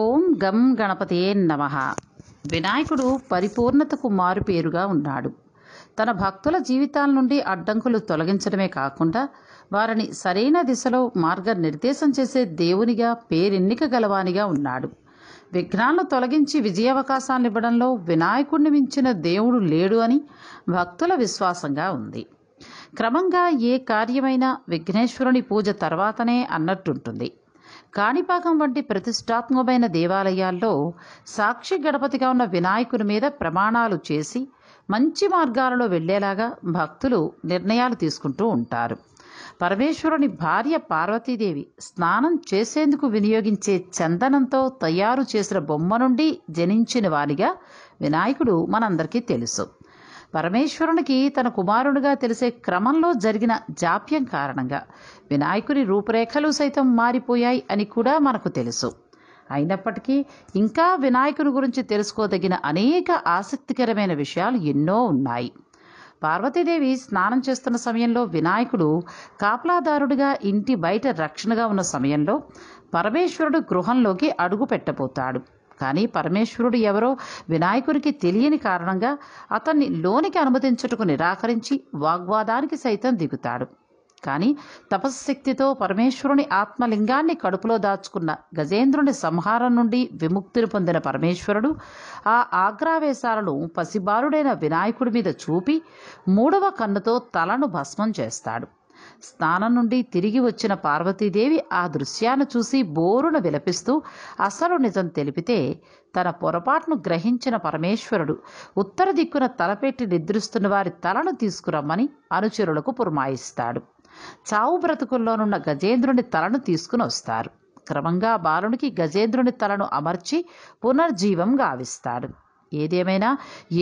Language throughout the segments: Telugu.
ఓం గం గణపతే నమ వినాయకుడు పరిపూర్ణతకు మారుపేరుగా ఉన్నాడు తన భక్తుల జీవితాల నుండి అడ్డంకులు తొలగించడమే కాకుండా వారిని సరైన దిశలో మార్గనిర్దేశం చేసే దేవునిగా పేరెన్నిక గలవానిగా ఉన్నాడు విఘ్నాలను తొలగించి విజయావకాశాన్ని ఇవ్వడంలో వినాయకుడిని మించిన దేవుడు లేడు అని భక్తుల విశ్వాసంగా ఉంది క్రమంగా ఏ కార్యమైనా విఘ్నేశ్వరుని పూజ తర్వాతనే అన్నట్టుంటుంది కాణిపాకం వంటి ప్రతిష్టాత్మకమైన దేవాలయాల్లో సాక్షి గణపతిగా ఉన్న వినాయకుని మీద ప్రమాణాలు చేసి మంచి మార్గాలలో వెళ్లేలాగా భక్తులు నిర్ణయాలు తీసుకుంటూ ఉంటారు పరమేశ్వరుని భార్య పార్వతీదేవి స్నానం చేసేందుకు వినియోగించే చందనంతో తయారు చేసిన బొమ్మ నుండి జనించిన వారిగా వినాయకుడు మనందరికీ తెలుసు పరమేశ్వరునికి తన కుమారునిగా తెలిసే క్రమంలో జరిగిన జాప్యం కారణంగా వినాయకుని రూపురేఖలు సైతం మారిపోయాయి అని కూడా మనకు తెలుసు అయినప్పటికీ ఇంకా వినాయకుని గురించి తెలుసుకోదగిన అనేక ఆసక్తికరమైన విషయాలు ఎన్నో ఉన్నాయి పార్వతీదేవి స్నానం చేస్తున్న సమయంలో వినాయకుడు కాపలాదారుడిగా ఇంటి బయట రక్షణగా ఉన్న సమయంలో పరమేశ్వరుడు గృహంలోకి అడుగు పెట్టబోతాడు కానీ పరమేశ్వరుడు ఎవరో వినాయకుడికి తెలియని కారణంగా అతన్ని లోనికి అనుమతించుటకు నిరాకరించి వాగ్వాదానికి సైతం దిగుతాడు కానీ తపశ్శక్తితో పరమేశ్వరుని ఆత్మలింగాన్ని కడుపులో దాచుకున్న గజేంద్రుని సంహారం నుండి విముక్తిని పొందిన పరమేశ్వరుడు ఆ ఆగ్రావేశాలను పసిబారుడైన వినాయకుడి మీద చూపి మూడవ కన్నుతో తలను భస్మం చేస్తాడు స్నానం నుండి తిరిగి వచ్చిన పార్వతీదేవి ఆ దృశ్యాన్ని చూసి బోరున విలపిస్తూ అసలు నిజం తెలిపితే తన పొరపాటును గ్రహించిన పరమేశ్వరుడు ఉత్తర దిక్కున తలపెట్టి నిద్రిస్తున్న వారి తలను తీసుకురమ్మని అనుచరులకు పురమాయిస్తాడు చావు బ్రతుకుల్లోనున్న గజేంద్రుని తలను తీసుకుని వస్తారు క్రమంగా బాలునికి గజేంద్రుని తలను అమర్చి పునర్జీవం గావిస్తాడు ఏదేమైనా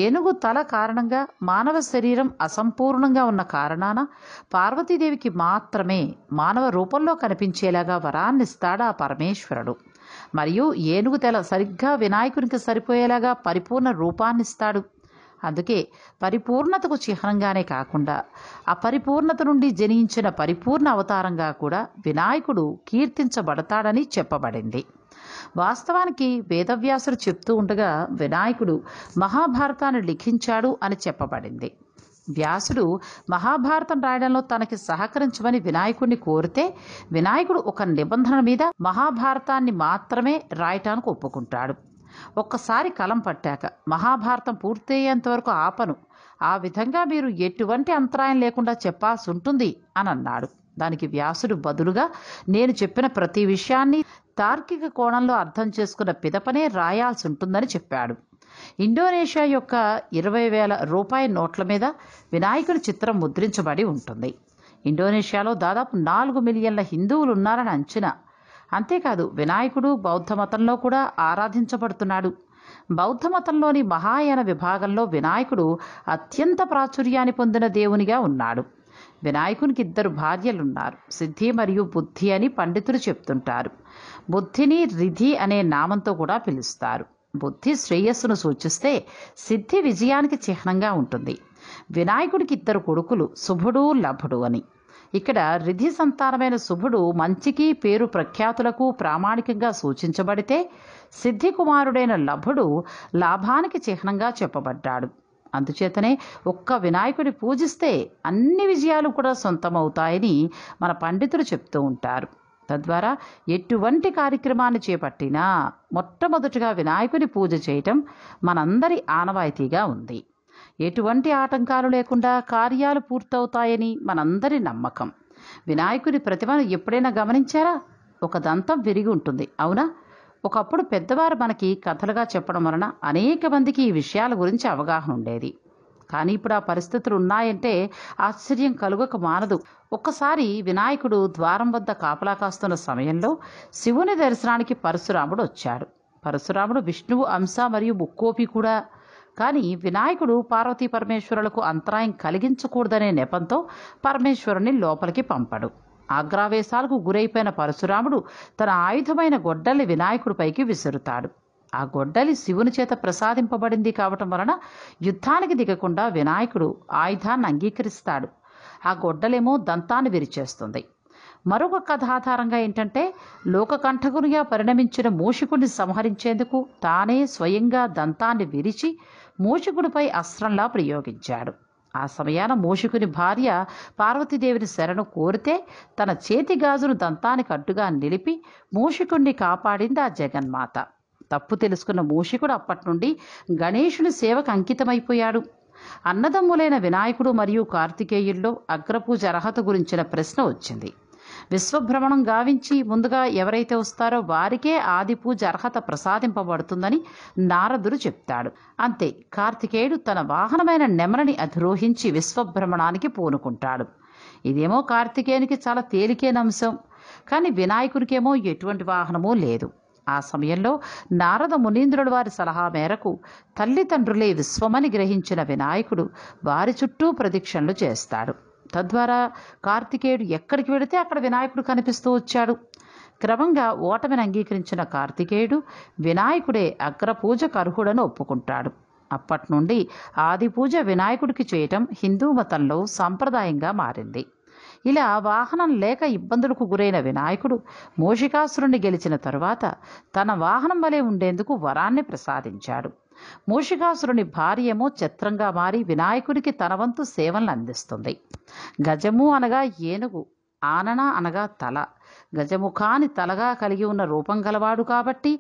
ఏనుగు తల కారణంగా మానవ శరీరం అసంపూర్ణంగా ఉన్న కారణాన పార్వతీదేవికి మాత్రమే మానవ రూపంలో కనిపించేలాగా వరాన్నిస్తాడు ఆ పరమేశ్వరుడు మరియు ఏనుగు తెల సరిగ్గా వినాయకునికి సరిపోయేలాగా పరిపూర్ణ రూపాన్నిస్తాడు అందుకే పరిపూర్ణతకు చిహ్నంగానే కాకుండా అపరిపూర్ణత నుండి జనించిన పరిపూర్ణ అవతారంగా కూడా వినాయకుడు కీర్తించబడతాడని చెప్పబడింది వాస్తవానికి వేదవ్యాసుడు చెప్తూ ఉండగా వినాయకుడు మహాభారతాన్ని లిఖించాడు అని చెప్పబడింది వ్యాసుడు మహాభారతం రాయడంలో తనకి సహకరించమని వినాయకుడిని కోరితే వినాయకుడు ఒక నిబంధన మీద మహాభారతాన్ని మాత్రమే రాయటానికి ఒప్పుకుంటాడు ఒక్కసారి కలం పట్టాక మహాభారతం పూర్తయ్యేంతవరకు ఆపను ఆ విధంగా మీరు ఎటువంటి అంతరాయం లేకుండా చెప్పాల్సి ఉంటుంది అని అన్నాడు దానికి వ్యాసుడు బదులుగా నేను చెప్పిన ప్రతి విషయాన్ని తార్కిక కోణంలో అర్థం చేసుకున్న పిదపనే రాయాల్సి ఉంటుందని చెప్పాడు ఇండోనేషియా యొక్క ఇరవై వేల రూపాయి నోట్ల మీద వినాయకుడి చిత్రం ముద్రించబడి ఉంటుంది ఇండోనేషియాలో దాదాపు నాలుగు మిలియన్ల హిందువులు ఉన్నారని అంచనా అంతేకాదు వినాయకుడు బౌద్ధ మతంలో కూడా ఆరాధించబడుతున్నాడు బౌద్ధ మతంలోని మహాయాన విభాగంలో వినాయకుడు అత్యంత ప్రాచుర్యాన్ని పొందిన దేవునిగా ఉన్నాడు వినాయకునికి ఇద్దరు భార్యలున్నారు సిద్ధి మరియు బుద్ధి అని పండితులు చెప్తుంటారు బుద్ధిని రిధి అనే నామంతో కూడా పిలుస్తారు బుద్ధి శ్రేయస్సును సూచిస్తే సిద్ధి విజయానికి చిహ్నంగా ఉంటుంది వినాయకుడికి ఇద్దరు కొడుకులు శుభుడు లభుడు అని ఇక్కడ రిధి సంతానమైన శుభుడు మంచికి పేరు ప్రఖ్యాతులకు ప్రామాణికంగా సూచించబడితే సిద్ధి కుమారుడైన లభుడు లాభానికి చిహ్నంగా చెప్పబడ్డాడు అందుచేతనే ఒక్క వినాయకుడి పూజిస్తే అన్ని విజయాలు కూడా సొంతమవుతాయని మన పండితులు చెప్తూ ఉంటారు తద్వారా ఎటువంటి కార్యక్రమాన్ని చేపట్టినా మొట్టమొదటిగా వినాయకుడి పూజ చేయటం మనందరి ఆనవాయితీగా ఉంది ఎటువంటి ఆటంకాలు లేకుండా కార్యాలు పూర్తవుతాయని మనందరి నమ్మకం వినాయకుని ప్రతిమను ఎప్పుడైనా గమనించారా ఒక దంతం విరిగి ఉంటుంది అవునా ఒకప్పుడు పెద్దవారు మనకి కథలుగా చెప్పడం వలన అనేక మందికి ఈ విషయాల గురించి అవగాహన ఉండేది కానీ ఇప్పుడు ఆ పరిస్థితులు ఉన్నాయంటే ఆశ్చర్యం కలుగక మానదు ఒక్కసారి వినాయకుడు ద్వారం వద్ద కాపలా కాస్తున్న సమయంలో శివుని దర్శనానికి పరశురాముడు వచ్చాడు పరశురాముడు విష్ణువు అంశ మరియు ముక్కోపి కూడా కానీ వినాయకుడు పార్వతీ పరమేశ్వరులకు అంతరాయం కలిగించకూడదనే నెపంతో పరమేశ్వరుని లోపలికి పంపడు ఆగ్రావేశాలకు గురైపోయిన పరశురాముడు తన ఆయుధమైన గొడ్డలి వినాయకుడిపైకి విసురుతాడు ఆ గొడ్డలి శివుని చేత ప్రసాదింపబడింది కావటం వలన యుద్ధానికి దిగకుండా వినాయకుడు ఆయుధాన్ని అంగీకరిస్తాడు ఆ గొడ్డలేమో దంతాన్ని విరిచేస్తుంది మరొక కథ ఆధారంగా ఏంటంటే లోకకంఠకునిగా పరిణమించిన మూషికుణ్ణి సంహరించేందుకు తానే స్వయంగా దంతాన్ని విరిచి మూషికుడిపై అస్త్రంలా ప్రయోగించాడు ఆ సమయాన మూషికుని భార్య పార్వతీదేవిని శరణు కోరితే తన చేతి గాజును దంతానికి అడ్డుగా నిలిపి మూషికుణ్ణి కాపాడింది ఆ జగన్మాత తప్పు తెలుసుకున్న మూషికుడు అప్పటి నుండి గణేషుని సేవకు అంకితమైపోయాడు అన్నదమ్ములైన వినాయకుడు మరియు కార్తికేయుల్లో అగ్రపూజ అర్హత గురించిన ప్రశ్న వచ్చింది విశ్వభ్రమణం గావించి ముందుగా ఎవరైతే వస్తారో వారికే ఆది పూజ అర్హత ప్రసాదింపబడుతుందని నారదుడు చెప్తాడు అంతే కార్తికేయుడు తన వాహనమైన నెమరని అధిరోహించి విశ్వభ్రమణానికి పూనుకుంటాడు ఇదేమో కార్తికేయునికి చాలా తేలికైన అంశం కానీ వినాయకుడికేమో ఎటువంటి వాహనమూ లేదు ఆ సమయంలో నారద మునీంద్రుడు వారి సలహా మేరకు తల్లిదండ్రులే విశ్వమని గ్రహించిన వినాయకుడు వారి చుట్టూ ప్రదీక్షణలు చేస్తాడు తద్వారా కార్తికేయుడు ఎక్కడికి వెడితే అక్కడ వినాయకుడు కనిపిస్తూ వచ్చాడు క్రమంగా ఓటమిని అంగీకరించిన కార్తికేయుడు వినాయకుడే అగ్రపూజకు అర్హుడని ఒప్పుకుంటాడు అప్పటి నుండి ఆది పూజ వినాయకుడికి చేయటం హిందూ మతంలో సాంప్రదాయంగా మారింది ఇలా వాహనం లేక ఇబ్బందులకు గురైన వినాయకుడు మోషికాసురుణ్ణి గెలిచిన తరువాత తన వాహనం వలె ఉండేందుకు వరాన్ని ప్రసాదించాడు మూషికాసురుని భార్యము చిత్రంగా మారి వినాయకునికి తన వంతు సేవలను అందిస్తుంది గజము అనగా ఏనుగు ఆనన అనగా తల గజముఖాన్ని తలగా కలిగి ఉన్న రూపం గలవాడు కాబట్టి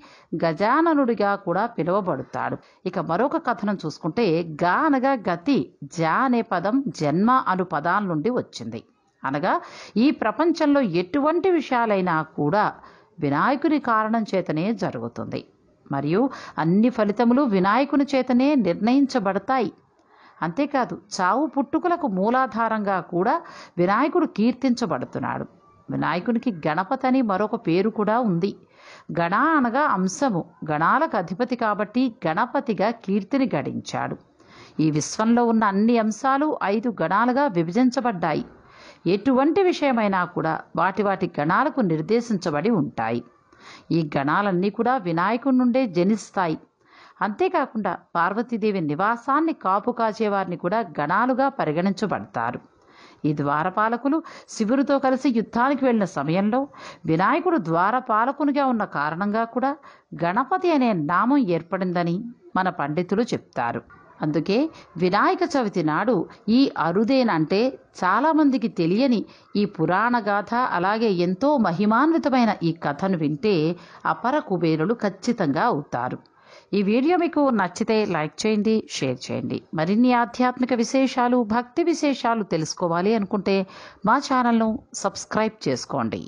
గజాననుడిగా కూడా పిలువబడతాడు ఇక మరొక కథనం చూసుకుంటే గా అనగా గతి జ అనే పదం జన్మ అను పదాల నుండి వచ్చింది అనగా ఈ ప్రపంచంలో ఎటువంటి విషయాలైనా కూడా వినాయకుని కారణం చేతనే జరుగుతుంది మరియు అన్ని ఫలితములు వినాయకుని చేతనే నిర్ణయించబడతాయి అంతేకాదు చావు పుట్టుకులకు మూలాధారంగా కూడా వినాయకుడు కీర్తించబడుతున్నాడు వినాయకునికి అని మరొక పేరు కూడా ఉంది గణ అనగా అంశము గణాలకు అధిపతి కాబట్టి గణపతిగా కీర్తిని గడించాడు ఈ విశ్వంలో ఉన్న అన్ని అంశాలు ఐదు గణాలుగా విభజించబడ్డాయి ఎటువంటి విషయమైనా కూడా వాటి వాటి గణాలకు నిర్దేశించబడి ఉంటాయి ఈ గణాలన్నీ కూడా వినాయకుడి నుండే జనిస్తాయి అంతేకాకుండా పార్వతీదేవి నివాసాన్ని కాపు కాచేవారిని కూడా గణాలుగా పరిగణించబడతారు ఈ ద్వారపాలకులు శివుడితో కలిసి యుద్ధానికి వెళ్ళిన సమయంలో వినాయకుడు ద్వారపాలకునిగా ఉన్న కారణంగా కూడా గణపతి అనే నామం ఏర్పడిందని మన పండితులు చెప్తారు అందుకే వినాయక చవితి నాడు ఈ అరుదేనంటే చాలామందికి తెలియని ఈ పురాణ గాథ అలాగే ఎంతో మహిమాన్వితమైన ఈ కథను వింటే అపర కుబేరులు ఖచ్చితంగా అవుతారు ఈ వీడియో మీకు నచ్చితే లైక్ చేయండి షేర్ చేయండి మరిన్ని ఆధ్యాత్మిక విశేషాలు భక్తి విశేషాలు తెలుసుకోవాలి అనుకుంటే మా ఛానల్ను సబ్స్క్రైబ్ చేసుకోండి